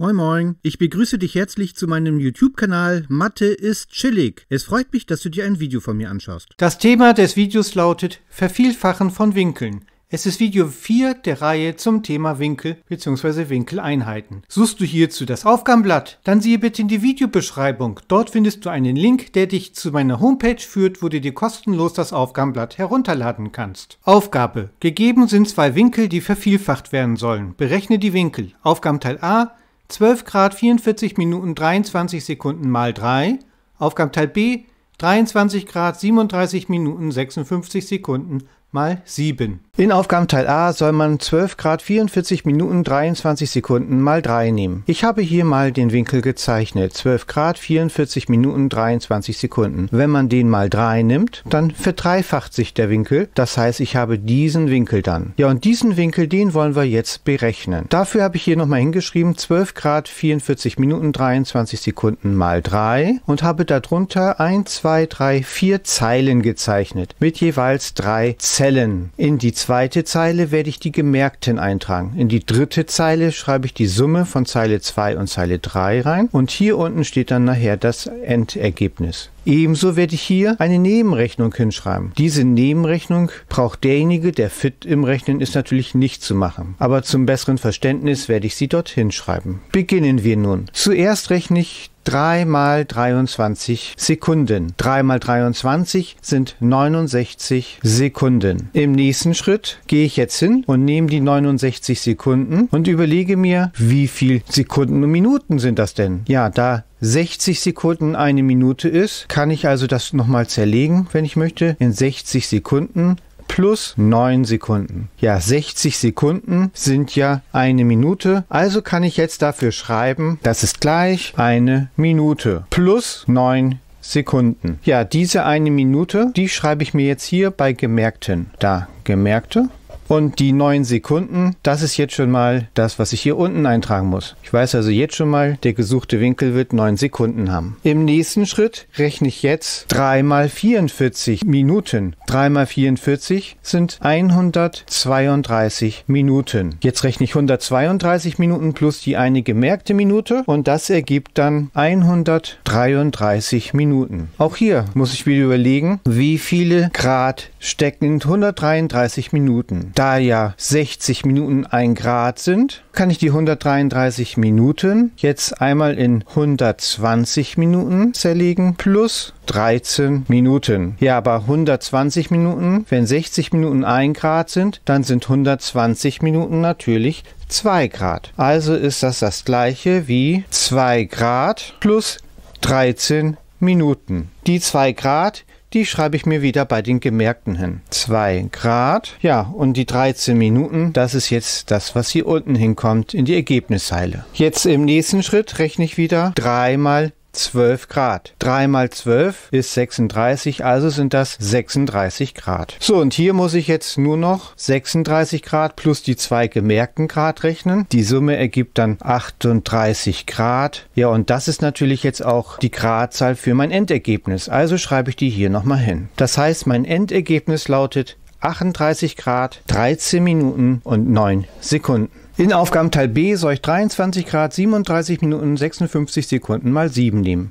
Moin Moin, ich begrüße dich herzlich zu meinem YouTube-Kanal Mathe ist chillig. Es freut mich, dass du dir ein Video von mir anschaust. Das Thema des Videos lautet Vervielfachen von Winkeln. Es ist Video 4 der Reihe zum Thema Winkel bzw. Winkeleinheiten. Suchst du hierzu das Aufgabenblatt? Dann siehe bitte in die Videobeschreibung. Dort findest du einen Link, der dich zu meiner Homepage führt, wo du dir kostenlos das Aufgabenblatt herunterladen kannst. Aufgabe. Gegeben sind zwei Winkel, die vervielfacht werden sollen. Berechne die Winkel. Aufgabenteil A 12 Grad 44 Minuten 23 Sekunden mal 3, Aufgabenteil B 23 Grad 37 Minuten 56 Sekunden mal 7. In Aufgabenteil A soll man 12 Grad 44 Minuten 23 Sekunden mal 3 nehmen. Ich habe hier mal den Winkel gezeichnet, 12 Grad 44 Minuten 23 Sekunden. Wenn man den mal 3 nimmt, dann verdreifacht sich der Winkel, das heißt ich habe diesen Winkel dann. Ja und diesen Winkel, den wollen wir jetzt berechnen. Dafür habe ich hier nochmal hingeschrieben 12 Grad 44 Minuten 23 Sekunden mal 3 und habe darunter 1, 2, 3, 4 Zeilen gezeichnet mit jeweils 3 Zeilen. Zellen. In die zweite Zeile werde ich die Gemerkten eintragen. In die dritte Zeile schreibe ich die Summe von Zeile 2 und Zeile 3 rein. Und hier unten steht dann nachher das Endergebnis. Ebenso werde ich hier eine Nebenrechnung hinschreiben. Diese Nebenrechnung braucht derjenige, der fit im Rechnen ist, natürlich nicht zu machen. Aber zum besseren Verständnis werde ich sie dort hinschreiben. Beginnen wir nun. Zuerst rechne ich 3 mal 23 Sekunden. 3 mal 23 sind 69 Sekunden. Im nächsten Schritt gehe ich jetzt hin und nehme die 69 Sekunden und überlege mir, wie viel Sekunden und Minuten sind das denn? Ja, da 60 Sekunden eine Minute ist, kann ich also das nochmal zerlegen, wenn ich möchte, in 60 Sekunden plus 9 Sekunden. Ja, 60 Sekunden sind ja eine Minute. Also kann ich jetzt dafür schreiben, das ist gleich eine Minute plus 9 Sekunden. Ja, diese eine Minute, die schreibe ich mir jetzt hier bei Gemerkten. Da, Gemerkte. Und die neun Sekunden, das ist jetzt schon mal das, was ich hier unten eintragen muss. Ich weiß also jetzt schon mal, der gesuchte Winkel wird neun Sekunden haben. Im nächsten Schritt rechne ich jetzt drei mal 44 Minuten. Drei mal 44 sind 132 Minuten. Jetzt rechne ich 132 Minuten plus die eine gemerkte Minute und das ergibt dann 133 Minuten. Auch hier muss ich wieder überlegen, wie viele Grad stecken in 133 Minuten. Da ja 60 Minuten ein Grad sind, kann ich die 133 Minuten jetzt einmal in 120 Minuten zerlegen plus 13 Minuten. Ja, aber 120 Minuten, wenn 60 Minuten ein Grad sind, dann sind 120 Minuten natürlich 2 Grad. Also ist das das gleiche wie 2 Grad plus 13 Minuten. Die 2 Grad die schreibe ich mir wieder bei den Gemerkten hin. 2 Grad. Ja, und die 13 Minuten, das ist jetzt das, was hier unten hinkommt in die Ergebnisseile. Jetzt im nächsten Schritt rechne ich wieder 3 mal 12 Grad. 3 mal 12 ist 36, also sind das 36 Grad. So, und hier muss ich jetzt nur noch 36 Grad plus die zwei gemerkten Grad rechnen. Die Summe ergibt dann 38 Grad. Ja, und das ist natürlich jetzt auch die Gradzahl für mein Endergebnis. Also schreibe ich die hier nochmal hin. Das heißt, mein Endergebnis lautet 38 Grad, 13 Minuten und 9 Sekunden. In Aufgabenteil B soll ich 23 Grad 37 Minuten 56 Sekunden mal 7 nehmen.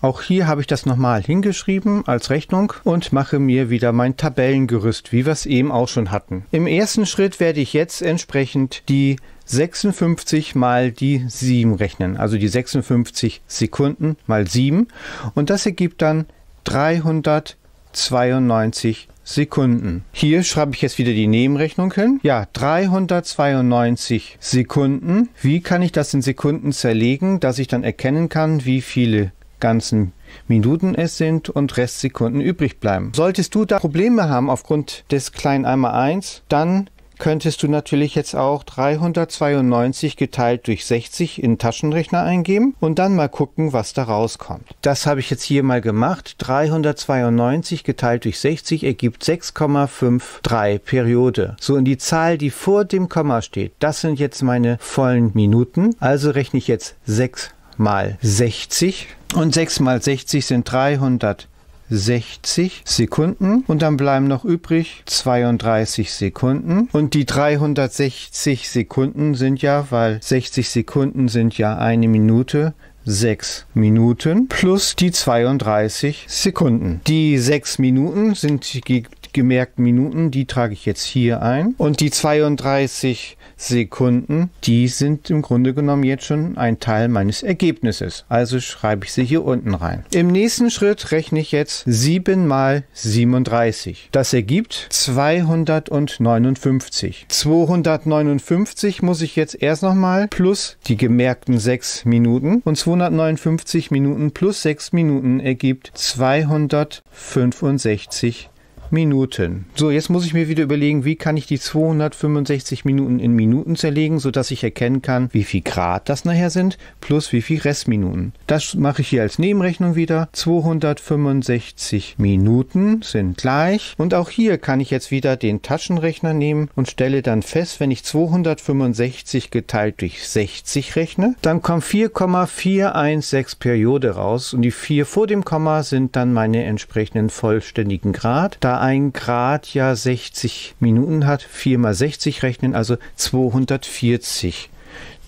Auch hier habe ich das nochmal hingeschrieben als Rechnung und mache mir wieder mein Tabellengerüst, wie wir es eben auch schon hatten. Im ersten Schritt werde ich jetzt entsprechend die 56 mal die 7 rechnen, also die 56 Sekunden mal 7 und das ergibt dann 392 Sekunden. Sekunden. Hier schreibe ich jetzt wieder die Nebenrechnung hin. Ja, 392 Sekunden. Wie kann ich das in Sekunden zerlegen, dass ich dann erkennen kann, wie viele ganzen Minuten es sind und Restsekunden übrig bleiben. Solltest du da Probleme haben aufgrund des kleinen Eimer 1, dann könntest du natürlich jetzt auch 392 geteilt durch 60 in den Taschenrechner eingeben und dann mal gucken, was da rauskommt. Das habe ich jetzt hier mal gemacht. 392 geteilt durch 60 ergibt 6,53 Periode. So, und die Zahl, die vor dem Komma steht, das sind jetzt meine vollen Minuten. Also rechne ich jetzt 6 mal 60 und 6 mal 60 sind 300. 60 Sekunden und dann bleiben noch übrig 32 Sekunden und die 360 Sekunden sind ja, weil 60 Sekunden sind ja eine Minute, 6 Minuten plus die 32 Sekunden. Die 6 Minuten sind die gemerkten Minuten, die trage ich jetzt hier ein. Und die 32 Sekunden, die sind im Grunde genommen jetzt schon ein Teil meines Ergebnisses. Also schreibe ich sie hier unten rein. Im nächsten Schritt rechne ich jetzt 7 mal 37. Das ergibt 259. 259 muss ich jetzt erst nochmal plus die gemerkten 6 Minuten und 259 Minuten plus 6 Minuten ergibt 265 Minuten. Minuten. So, jetzt muss ich mir wieder überlegen, wie kann ich die 265 Minuten in Minuten zerlegen, sodass ich erkennen kann, wie viel Grad das nachher sind, plus wie viel Restminuten. Das mache ich hier als Nebenrechnung wieder. 265 Minuten sind gleich. Und auch hier kann ich jetzt wieder den Taschenrechner nehmen und stelle dann fest, wenn ich 265 geteilt durch 60 rechne, dann kommt 4,416 Periode raus. Und die 4 vor dem Komma sind dann meine entsprechenden vollständigen Grad. Da ein Grad ja 60 Minuten hat, 4 mal 60 rechnen, also 240.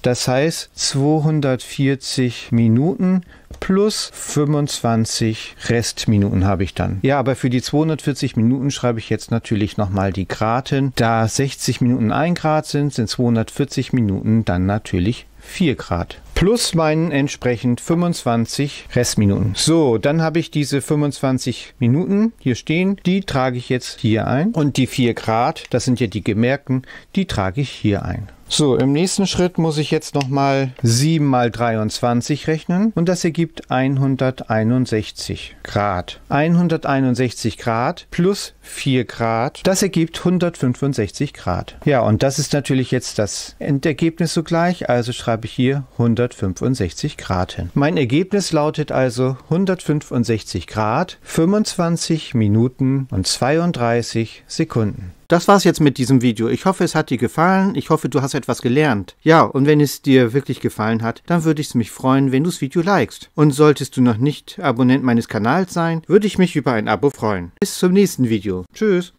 Das heißt 240 Minuten plus 25 Restminuten habe ich dann. Ja, aber für die 240 Minuten schreibe ich jetzt natürlich nochmal die Grad hin. Da 60 Minuten ein Grad sind, sind 240 Minuten dann natürlich 4 Grad. Plus meinen entsprechend 25 Restminuten. So, dann habe ich diese 25 Minuten hier stehen. Die trage ich jetzt hier ein. Und die 4 Grad, das sind ja die gemerkten, die trage ich hier ein. So, im nächsten Schritt muss ich jetzt nochmal 7 mal 23 rechnen und das ergibt 161 Grad. 161 Grad plus 4 Grad, das ergibt 165 Grad. Ja, und das ist natürlich jetzt das Endergebnis sogleich, also schreibe schreibe ich hier 165 Grad hin. Mein Ergebnis lautet also 165 Grad, 25 Minuten und 32 Sekunden. Das war's jetzt mit diesem Video. Ich hoffe, es hat dir gefallen. Ich hoffe, du hast etwas gelernt. Ja, und wenn es dir wirklich gefallen hat, dann würde ich mich freuen, wenn du das Video likest. Und solltest du noch nicht Abonnent meines Kanals sein, würde ich mich über ein Abo freuen. Bis zum nächsten Video. Tschüss.